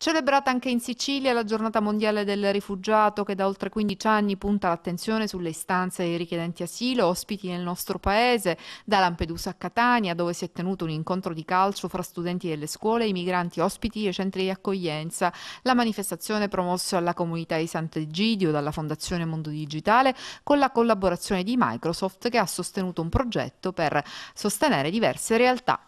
Celebrata anche in Sicilia la giornata mondiale del rifugiato che da oltre 15 anni punta l'attenzione sulle istanze dei richiedenti asilo ospiti nel nostro paese, da Lampedusa a Catania dove si è tenuto un incontro di calcio fra studenti delle scuole, i migranti ospiti e centri di accoglienza. La manifestazione promossa alla comunità di Sant'Egidio dalla Fondazione Mondo Digitale con la collaborazione di Microsoft che ha sostenuto un progetto per sostenere diverse realtà